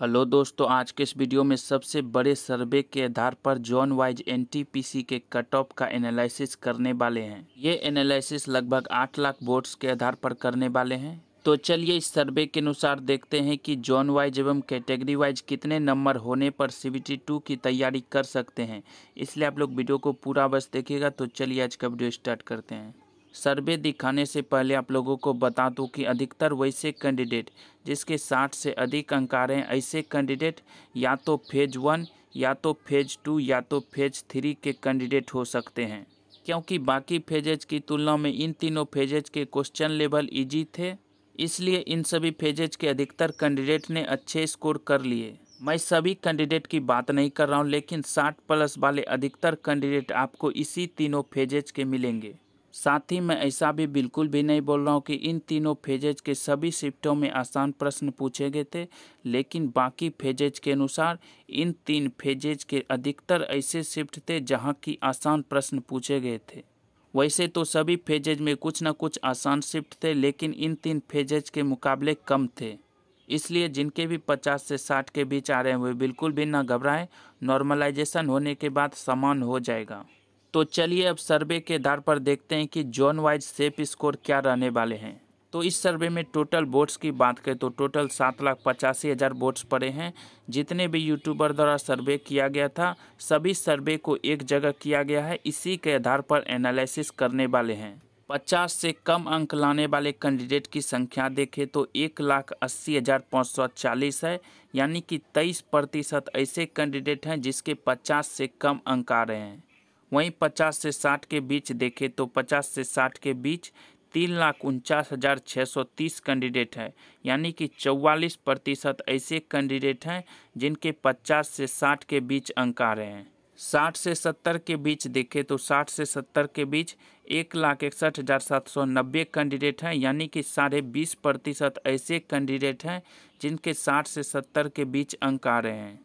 hello दोस्तों आज के इस वीडियो में सबसे बड़े सर्वे के आधार पर जॉन वाइज एनटीपीसी के कट ऑफ का एनालिसिस करने वाले हैं ये एनालिसिस लगभग 8 लाख वोट्स के आधार पर करने वाले हैं तो चलिए इस सर्वे के अनुसार देखते हैं कि जॉन वाइज एवं कैटेगरी वाइज कितने नंबर होने पर सी टू की तैयारी कर सकते हैं इसलिए आप लोग वीडियो को पूरा बस देखिएगा तो चलिए आज का वीडियो स्टार्ट करते हैं सर्वे दिखाने से पहले आप लोगों को बता दूं कि अधिकतर वैसे कैंडिडेट जिसके 60 से अधिक अंक आ रहे हैं ऐसे कैंडिडेट या तो फेज वन या तो फेज टू या तो फेज थ्री के कैंडिडेट हो सकते हैं क्योंकि बाकी फेजेज की तुलना में इन तीनों फेजेज के क्वेश्चन लेवल ईजी थे इसलिए इन सभी फेजेज के अधिकतर कैंडिडेट ने अच्छे स्कोर कर लिए मैं सभी कैंडिडेट की बात नहीं कर रहा हूं लेकिन 60 प्लस वाले अधिकतर कैंडिडेट आपको इसी तीनों फेजेज के मिलेंगे साथ ही मैं ऐसा भी बिल्कुल भी नहीं बोल रहा हूँ कि इन तीनों फेजेज के सभी शिफ्टों में आसान प्रश्न पूछे गए थे लेकिन बाकी फेजेज के अनुसार इन तीन फेजेज के अधिकतर ऐसे शिफ्ट थे जहाँ की आसान प्रश्न पूछे गए थे वैसे तो सभी फेजेज में कुछ ना कुछ आसान शिफ्ट थे लेकिन इन तीन फेजेज के मुकाबले कम थे इसलिए जिनके भी 50 से 60 के बीच आ रहे हैं वे बिल्कुल भी ना घबराएं नॉर्मलाइजेशन होने के बाद समान हो जाएगा तो चलिए अब सर्वे के आधार पर देखते हैं कि जोन वाइज सेफ स्कोर क्या रहने वाले हैं तो इस सर्वे में टोटल बोट्स की बात करें तो टोटल सात लाख पचासी हज़ार बोट्स पड़े हैं जितने भी यूट्यूबर द्वारा सर्वे किया गया था सभी सर्वे को एक जगह किया गया है इसी के आधार पर एनालिसिस करने वाले हैं पचास से कम अंक लाने वाले कैंडिडेट की संख्या देखें तो एक लाख अस्सी हज़ार पाँच सौ चालीस है यानी कि तेईस प्रतिशत ऐसे कैंडिडेट हैं जिसके पचास से कम अंक आ रहे हैं वहीं 50 से 60 के बीच देखें तो 50 से 60 के बीच तीन लाख उनचास हज़ार छः सौ तीस कैंडिडेट हैं यानी कि चौवालीस प्रतिशत ऐसे कैंडिडेट हैं जिनके पचास से साठ के बीच अंक आ रहे हैं साठ से सत्तर के बीच देखें तो साठ से सत्तर के बीच एक लाख इकसठ हज़ार सात सौ नब्बे कैंडिडेट हैं यानी कि साढ़े बीस प्रतिशत ऐसे कैंडिडेट हैं जिनके साठ से सत्तर के बीच अंक आ रहे हैं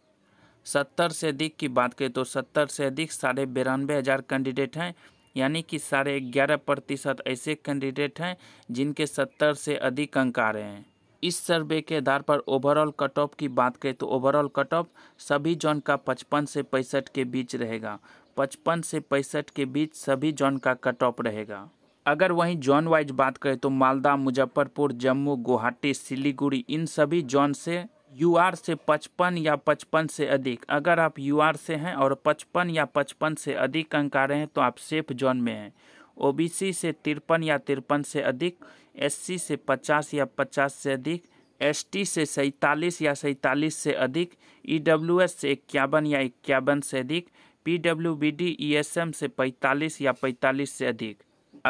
सत्तर से अधिक की बात करें तो सत्तर से अधिक साढ़े बिरानवे हज़ार कैंडिडेट हैं यानी कि साढ़े ग्यारह प्रतिशत ऐसे कैंडिडेट हैं जिनके सत्तर से अधिक अंक आ रहे हैं इस सर्वे के आधार पर ओवरऑल कट ऑफ की बात करें तो ओवरऑल कट ऑफ सभी जोन का पचपन से पैंसठ के बीच रहेगा पचपन से पैंसठ के बीच सभी जोन का कट ऑफ रहेगा अगर वहीं जोन वाइज बात करें तो मालदा मुजफ्फरपुर जम्मू गुवाहाटी सिलीगुड़ी इन सभी जोन से यू आर से पचपन या पचपन से अधिक अगर आप यू आर से हैं और पचपन या पचपन से अधिक अंक आ रहे हैं तो आप सेफ जोन में हैं ओ बी सी से तिरपन या तिरपन से अधिक एस सी से पचास या पचास से अधिक एस टी से सैंतालीस या सैंतालीस से अधिक ई डब्ल्यू एस से इक्यावन या इक्यावन से अधिक P W B D E S M से पैंतालीस या पैंतालीस से अधिक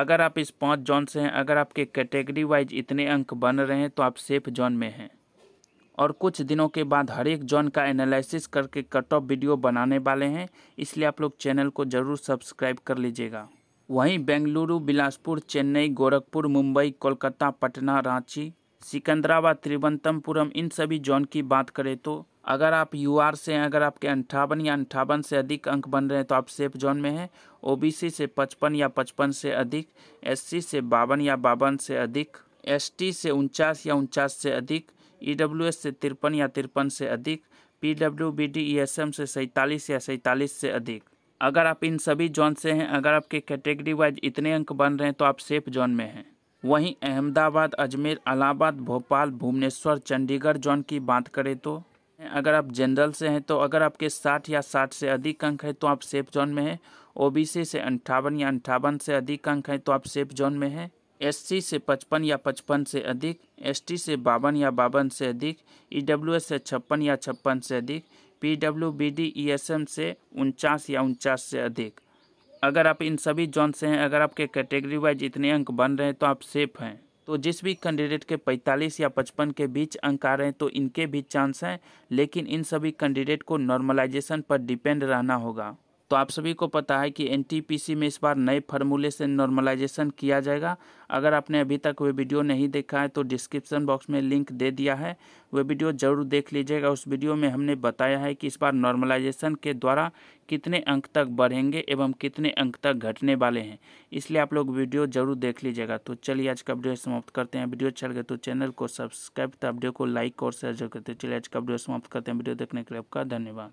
अगर आप इस पाँच जोन से हैं अगर आपके कैटेगरी वाइज इतने अंक बन रहे हैं तो आप सेफ जोन में हैं और कुछ दिनों के बाद हर एक जोन का एनालिसिस करके कट ऑफ वीडियो बनाने वाले हैं इसलिए आप लोग चैनल को ज़रूर सब्सक्राइब कर लीजिएगा वहीं बेंगलुरु बिलासपुर चेन्नई गोरखपुर मुंबई कोलकाता पटना रांची सिकंदराबाद त्रिवंतमपुरम इन सभी जोन की बात करें तो अगर आप यू आर से हैं अगर आपके अंठावन या अंठावन से अधिक अंक बन रहे हैं तो आप सेफ जोन में हैं ओबीसी से पचपन या पचपन से अधिक एससी से बावन या बावन से अधिक एसटी से उनचास या उनचास से अधिक ई से तिरपन या तिरपन से अधिक P W B D E S M से सैंतालीस या सैंतालीस से अधिक अगर आप इन सभी जोन से हैं अगर आपके कैटेगरी वाइज इतने अंक बन रहे हैं तो आप सेफ जोन में हैं वहीं अहमदाबाद अजमेर अलाहाबाद भोपाल भुवनेश्वर चंडीगढ़ जोन की बात करें तो अगर आप जनरल से हैं तो अगर आपके 60 या 60 से अधिक अंक हैं तो आप सेफ जोन में हैं ओबीसी से अंठावन या अंठावन से अधिक अंक हैं तो आप सेफ जोन में हैं एससी से पचपन या पचपन से अधिक एसटी से बावन या बावन से अधिक ईडब्ल्यूएस से छप्पन या छप्पन से अधिक पीडब्ल्यूबीडी ईएसएम से उनचास या उनचास से अधिक अगर आप इन सभी जोन से हैं अगर आपके कैटेगरी वाइज इतने अंक बन रहे हैं तो आप सेफ हैं तो जिस भी कैंडिडेट के 45 या 55 के बीच अंक आ रहे हैं तो इनके भी चांस हैं लेकिन इन सभी कैंडिडेट को नॉर्मलाइजेशन पर डिपेंड रहना होगा तो आप सभी को पता है कि एन में इस बार नए फार्मूले से नॉर्मलाइजेशन किया जाएगा अगर आपने अभी तक वे वीडियो नहीं देखा है तो डिस्क्रिप्शन बॉक्स में लिंक दे दिया है वे वीडियो जरूर देख लीजिएगा उस वीडियो में हमने बताया है कि इस बार नॉर्मलाइजेशन के द्वारा कितने अंक तक बढ़ेंगे एवं कितने अंक तक घटने वाले हैं इसलिए आप लोग वीडियो जरूर देख लीजिएगा तो चलिए आज का वीडियो समाप्त करते हैं वीडियो अच्छा लगे तो चैनल को सब्सक्राइब तो वीडियो को लाइक और शेयर जरूर करते चलिए आज का वीडियो समाप्त करते हैं वीडियो देखने के लिए आपका धन्यवाद